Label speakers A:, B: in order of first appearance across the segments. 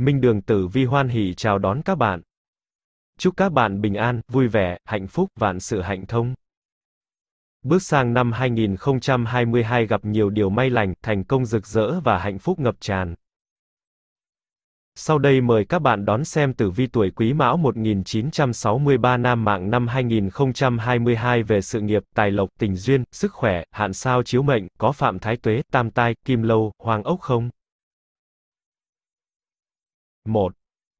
A: Minh Đường Tử Vi hoan Hỷ chào đón các bạn. Chúc các bạn bình an, vui vẻ, hạnh phúc, vạn sự hạnh thông. Bước sang năm 2022 gặp nhiều điều may lành, thành công rực rỡ và hạnh phúc ngập tràn. Sau đây mời các bạn đón xem tử vi tuổi Quý Mão 1963 Nam mạng năm 2022 về sự nghiệp, tài lộc, tình duyên, sức khỏe, hạn sao chiếu mệnh, có phạm thái tuế, tam tai, kim lâu, hoàng ốc không. 1.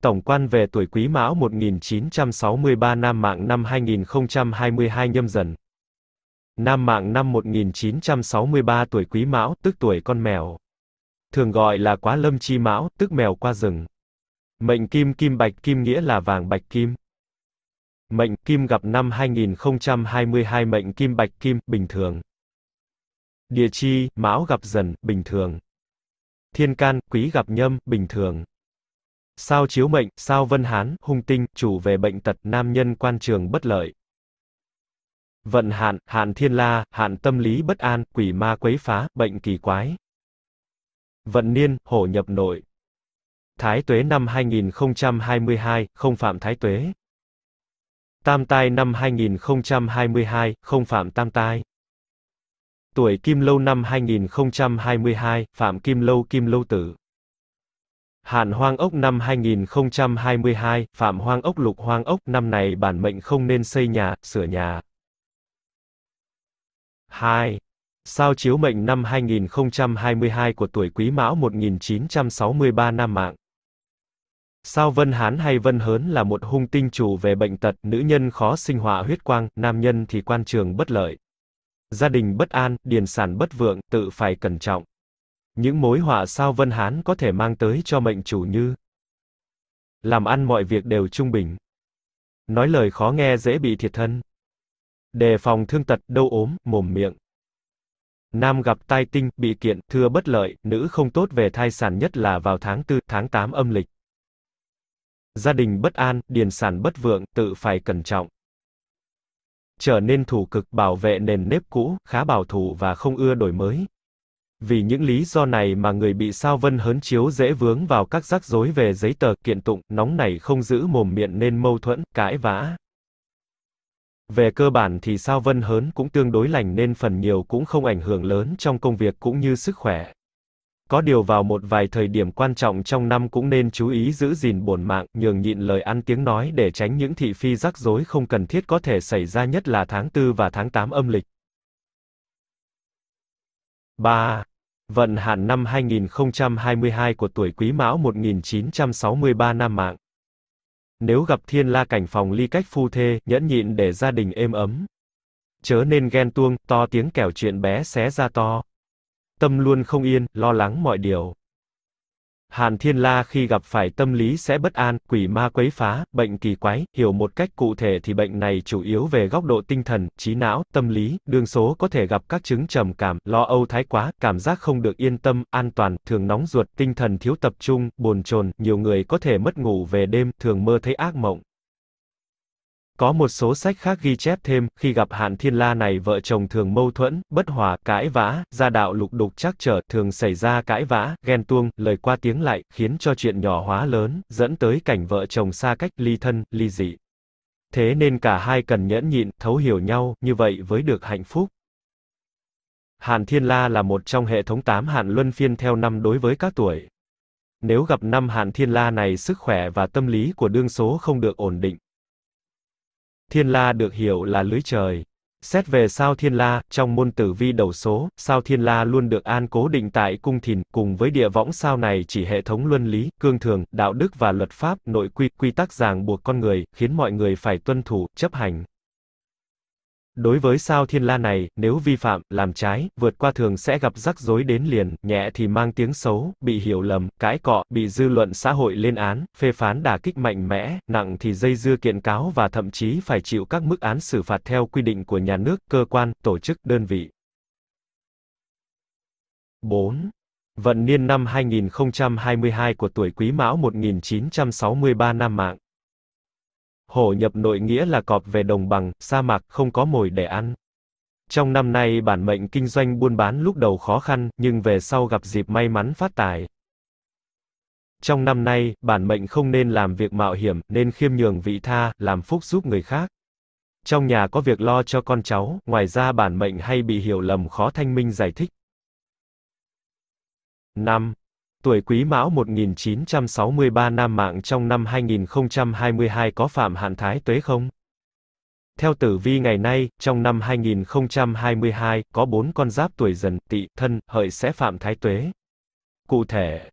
A: Tổng quan về tuổi Quý Mão 1963 Nam mạng năm 2022 nhâm dần. Nam mạng năm 1963 tuổi Quý Mão, tức tuổi con mèo. Thường gọi là quá lâm chi mão, tức mèo qua rừng. Mệnh kim kim bạch kim nghĩa là vàng bạch kim. Mệnh kim gặp năm 2022 mệnh kim bạch kim, bình thường. Địa chi, mão gặp dần, bình thường. Thiên can, quý gặp nhâm, bình thường. Sao chiếu mệnh, sao vân hán, hung tinh, chủ về bệnh tật, nam nhân quan trường bất lợi. Vận hạn, hạn thiên la, hạn tâm lý bất an, quỷ ma quấy phá, bệnh kỳ quái. Vận niên, hổ nhập nội. Thái tuế năm 2022, không phạm thái tuế. Tam tai năm 2022, không phạm tam tai. Tuổi kim lâu năm 2022, phạm kim lâu kim lâu tử. Hạn hoang ốc năm 2022, phạm hoang ốc lục hoang ốc năm này bản mệnh không nên xây nhà, sửa nhà. 2. Sao chiếu mệnh năm 2022 của tuổi Quý Mão 1963 Nam Mạng. Sao Vân Hán hay Vân Hớn là một hung tinh chủ về bệnh tật, nữ nhân khó sinh hỏa huyết quang, nam nhân thì quan trường bất lợi. Gia đình bất an, điền sản bất vượng, tự phải cẩn trọng. Những mối họa sao Vân Hán có thể mang tới cho mệnh chủ như làm ăn mọi việc đều trung bình. Nói lời khó nghe dễ bị thiệt thân. Đề phòng thương tật, đau ốm, mồm miệng. Nam gặp tai tinh, bị kiện, thưa bất lợi, nữ không tốt về thai sản nhất là vào tháng 4, tháng 8 âm lịch. Gia đình bất an, điền sản bất vượng, tự phải cẩn trọng. Trở nên thủ cực bảo vệ nền nếp cũ, khá bảo thủ và không ưa đổi mới, vì những lý do này mà người bị sao vân hớn chiếu dễ vướng vào các rắc rối về giấy tờ, kiện tụng, nóng nảy không giữ mồm miệng nên mâu thuẫn, cãi vã. Về cơ bản thì sao vân hớn cũng tương đối lành nên phần nhiều cũng không ảnh hưởng lớn trong công việc cũng như sức khỏe. Có điều vào một vài thời điểm quan trọng trong năm cũng nên chú ý giữ gìn bổn mạng, nhường nhịn lời ăn tiếng nói để tránh những thị phi rắc rối không cần thiết có thể xảy ra nhất là tháng 4 và tháng 8 âm lịch. 3. Vận hạn năm 2022 của tuổi Quý Mão 1963 năm Mạng. Nếu gặp thiên la cảnh phòng ly cách phu thê, nhẫn nhịn để gia đình êm ấm. Chớ nên ghen tuông, to tiếng kẻo chuyện bé xé ra to. Tâm luôn không yên, lo lắng mọi điều. Hàn Thiên La khi gặp phải tâm lý sẽ bất an, quỷ ma quấy phá, bệnh kỳ quái, hiểu một cách cụ thể thì bệnh này chủ yếu về góc độ tinh thần, trí não, tâm lý, đương số có thể gặp các chứng trầm cảm, lo âu thái quá, cảm giác không được yên tâm, an toàn, thường nóng ruột, tinh thần thiếu tập trung, buồn chồn, nhiều người có thể mất ngủ về đêm, thường mơ thấy ác mộng. Có một số sách khác ghi chép thêm, khi gặp hạn thiên la này vợ chồng thường mâu thuẫn, bất hòa, cãi vã, gia đạo lục đục trắc trở, thường xảy ra cãi vã, ghen tuông, lời qua tiếng lại, khiến cho chuyện nhỏ hóa lớn, dẫn tới cảnh vợ chồng xa cách, ly thân, ly dị. Thế nên cả hai cần nhẫn nhịn, thấu hiểu nhau, như vậy với được hạnh phúc. Hạn Thiên La là một trong hệ thống tám hạn luân phiên theo năm đối với các tuổi. Nếu gặp năm hạn Thiên La này sức khỏe và tâm lý của đương số không được ổn định, Thiên La được hiểu là lưới trời. Xét về sao Thiên La, trong môn tử vi đầu số, sao Thiên La luôn được an cố định tại cung thìn, cùng với địa võng sao này chỉ hệ thống luân lý, cương thường, đạo đức và luật pháp, nội quy, quy tắc ràng buộc con người, khiến mọi người phải tuân thủ, chấp hành. Đối với sao thiên la này, nếu vi phạm, làm trái, vượt qua thường sẽ gặp rắc rối đến liền, nhẹ thì mang tiếng xấu, bị hiểu lầm, cãi cọ, bị dư luận xã hội lên án, phê phán đả kích mạnh mẽ, nặng thì dây dưa kiện cáo và thậm chí phải chịu các mức án xử phạt theo quy định của nhà nước, cơ quan, tổ chức, đơn vị. 4. Vận niên năm 2022 của tuổi Quý Mão 1963 năm mạng hổ nhập nội nghĩa là cọp về đồng bằng, sa mạc, không có mồi để ăn. Trong năm nay bản mệnh kinh doanh buôn bán lúc đầu khó khăn, nhưng về sau gặp dịp may mắn phát tài. Trong năm nay, bản mệnh không nên làm việc mạo hiểm, nên khiêm nhường vị tha, làm phúc giúp người khác. Trong nhà có việc lo cho con cháu, ngoài ra bản mệnh hay bị hiểu lầm khó thanh minh giải thích. 5 tuổi Quý Mão 1963 nam mạng trong năm 2022 có phạm hạn thái tuế không? Theo tử vi ngày nay, trong năm 2022, có 4 con giáp tuổi dần, tỵ, thân, hợi sẽ phạm thái tuế. Cụ thể,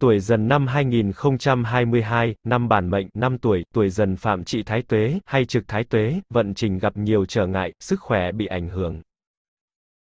A: tuổi dần năm 2022, năm bản mệnh, năm tuổi, tuổi dần phạm trị thái tuế, hay trực thái tuế, vận trình gặp nhiều trở ngại, sức khỏe bị ảnh hưởng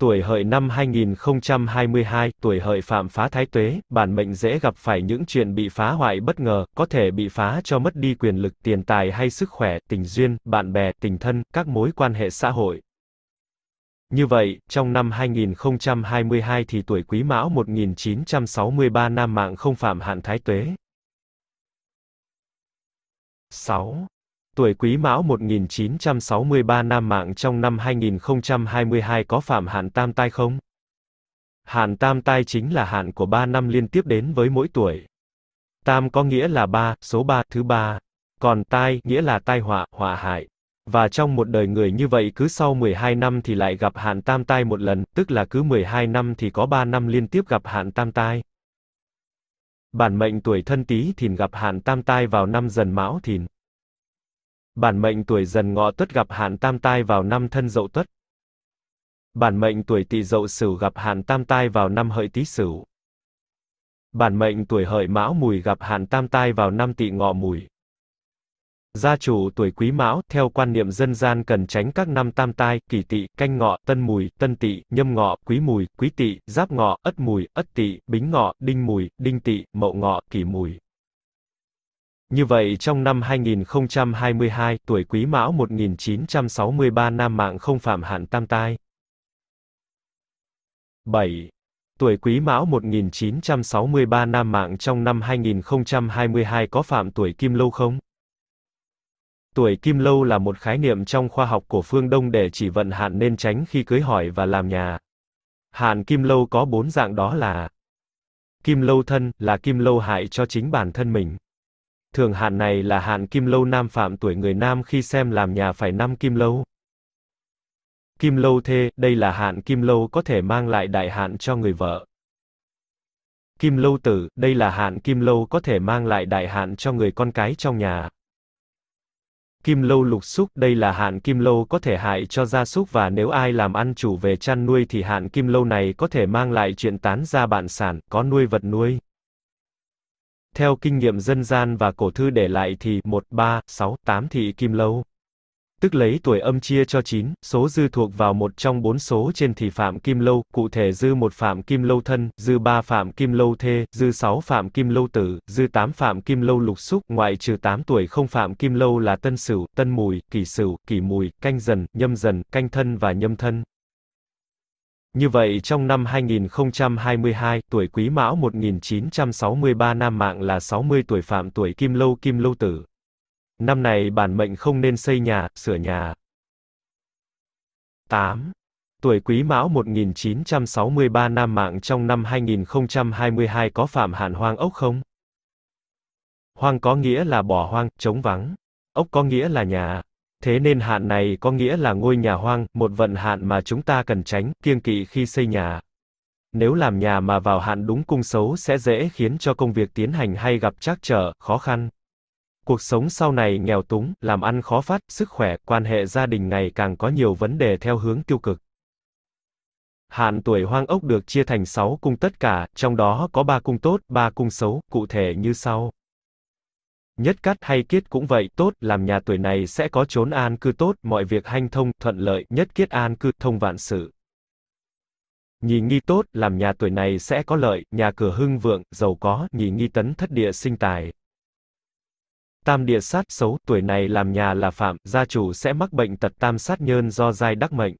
A: Tuổi hợi năm 2022, tuổi hợi phạm phá thái tuế, bản mệnh dễ gặp phải những chuyện bị phá hoại bất ngờ, có thể bị phá cho mất đi quyền lực, tiền tài hay sức khỏe, tình duyên, bạn bè, tình thân, các mối quan hệ xã hội. Như vậy, trong năm 2022 thì tuổi Quý Mão 1963 nam mạng không phạm hạn thái tuế. 6 tuổi Quý Mão 1963 Nam mạng trong năm 2022 có phạm hạn tam tai không? Hạn tam tai chính là hạn của 3 năm liên tiếp đến với mỗi tuổi. Tam có nghĩa là 3, số 3, thứ 3. Còn tai, nghĩa là tai họa, họa hại. Và trong một đời người như vậy cứ sau 12 năm thì lại gặp hạn tam tai một lần, tức là cứ 12 năm thì có 3 năm liên tiếp gặp hạn tam tai. Bản mệnh tuổi thân tí thìn gặp hạn tam tai vào năm dần mão thìn. Bản mệnh tuổi dần ngọ tuất gặp hạn tam tai vào năm thân dậu tuất. Bản mệnh tuổi tỵ dậu sửu gặp hạn tam tai vào năm hợi tý sửu. Bản mệnh tuổi hợi mão mùi gặp hạn tam tai vào năm tỵ ngọ mùi. Gia chủ tuổi quý mão, theo quan niệm dân gian cần tránh các năm tam tai, kỷ tỵ, canh ngọ, tân mùi, tân tỵ, nhâm ngọ, quý mùi, quý tỵ, giáp ngọ, ất mùi, ất tỵ, bính ngọ, đinh mùi, đinh tỵ, mậu ngọ, kỷ mùi. Như vậy trong năm 2022, tuổi Quý Mão 1963 nam mạng không phạm hạn tam tai. 7. Tuổi Quý Mão 1963 nam mạng trong năm 2022 có phạm tuổi Kim Lâu không? Tuổi Kim Lâu là một khái niệm trong khoa học của phương Đông để chỉ vận hạn nên tránh khi cưới hỏi và làm nhà. Hạn Kim Lâu có bốn dạng đó là Kim Lâu thân là Kim Lâu hại cho chính bản thân mình thường hạn này là hạn kim lâu nam phạm tuổi người nam khi xem làm nhà phải năm kim lâu. Kim lâu thê, đây là hạn kim lâu có thể mang lại đại hạn cho người vợ. Kim lâu tử, đây là hạn kim lâu có thể mang lại đại hạn cho người con cái trong nhà. Kim lâu lục xúc, đây là hạn kim lâu có thể hại cho gia súc và nếu ai làm ăn chủ về chăn nuôi thì hạn kim lâu này có thể mang lại chuyện tán gia bạn sản, có nuôi vật nuôi theo kinh nghiệm dân gian và cổ thư để lại thì 1, 3, 6, 8 thị kim lâu. Tức lấy tuổi âm chia cho 9, số dư thuộc vào một trong bốn số trên thì phạm kim lâu, cụ thể dư một phạm kim lâu thân, dư ba phạm kim lâu thê, dư 6 phạm kim lâu tử, dư 8 phạm kim lâu lục xúc, ngoại trừ 8 tuổi không phạm kim lâu là tân sửu, tân mùi, kỷ sửu, kỷ mùi, canh dần, nhâm dần, canh thân và nhâm thân. Như vậy trong năm 2022, tuổi Quý Mão 1963 nam mạng là 60 tuổi phạm tuổi Kim Lâu Kim Lâu Tử. Năm này bản mệnh không nên xây nhà, sửa nhà. 8. Tuổi Quý Mão 1963 nam mạng trong năm 2022 có phạm hạn hoang ốc không? Hoang có nghĩa là bỏ hoang, trống vắng. Ốc có nghĩa là nhà. Thế nên hạn này có nghĩa là ngôi nhà hoang, một vận hạn mà chúng ta cần tránh, kiêng kỵ khi xây nhà. Nếu làm nhà mà vào hạn đúng cung xấu sẽ dễ khiến cho công việc tiến hành hay gặp trắc trở, khó khăn. Cuộc sống sau này nghèo túng, làm ăn khó phát, sức khỏe, quan hệ gia đình ngày càng có nhiều vấn đề theo hướng tiêu cực. Hạn tuổi hoang ốc được chia thành 6 cung tất cả, trong đó có 3 cung tốt, 3 cung xấu, cụ thể như sau. Nhất cát hay kiết cũng vậy, tốt, làm nhà tuổi này sẽ có chốn an cư tốt, mọi việc hanh thông, thuận lợi, nhất kiết an cư, thông vạn sự. Nhì nghi tốt, làm nhà tuổi này sẽ có lợi, nhà cửa hưng vượng, giàu có, nhì nghi tấn thất địa sinh tài. Tam địa sát xấu, tuổi này làm nhà là phạm, gia chủ sẽ mắc bệnh tật tam sát nhơn do giai đắc mệnh.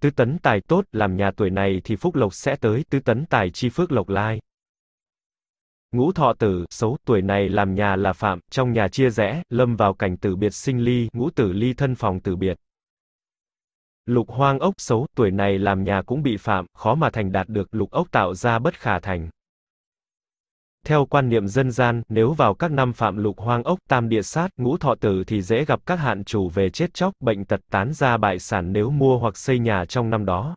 A: Tứ tấn tài tốt, làm nhà tuổi này thì phúc lộc sẽ tới, tứ tấn tài chi phước lộc lai. Ngũ thọ tử, xấu, tuổi này làm nhà là phạm, trong nhà chia rẽ, lâm vào cảnh tử biệt sinh ly, ngũ tử ly thân phòng tử biệt. Lục hoang ốc, xấu, tuổi này làm nhà cũng bị phạm, khó mà thành đạt được, lục ốc tạo ra bất khả thành. Theo quan niệm dân gian, nếu vào các năm phạm lục hoang ốc, tam địa sát, ngũ thọ tử thì dễ gặp các hạn chủ về chết chóc, bệnh tật tán ra bại sản nếu mua hoặc xây nhà trong năm đó.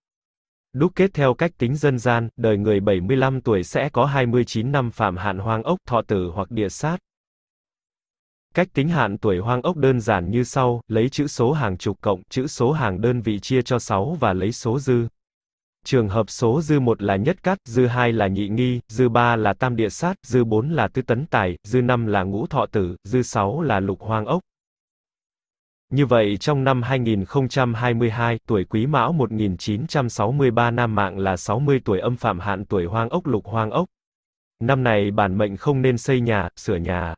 A: Đúc kết theo cách tính dân gian, đời người 75 tuổi sẽ có 29 năm phạm hạn hoang ốc, thọ tử hoặc địa sát. Cách tính hạn tuổi hoang ốc đơn giản như sau, lấy chữ số hàng chục cộng, chữ số hàng đơn vị chia cho 6 và lấy số dư. Trường hợp số dư 1 là nhất cát, dư 2 là nhị nghi, dư 3 là tam địa sát, dư 4 là tứ tấn tài, dư 5 là ngũ thọ tử, dư 6 là lục hoang ốc. Như vậy trong năm 2022, tuổi Quý Mão 1963 nam mạng là 60 tuổi âm phạm hạn tuổi hoang ốc lục hoang ốc. Năm này bản mệnh không nên xây nhà, sửa nhà.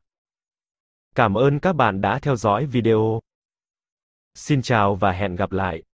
A: Cảm ơn các bạn đã theo dõi video. Xin chào và hẹn gặp lại.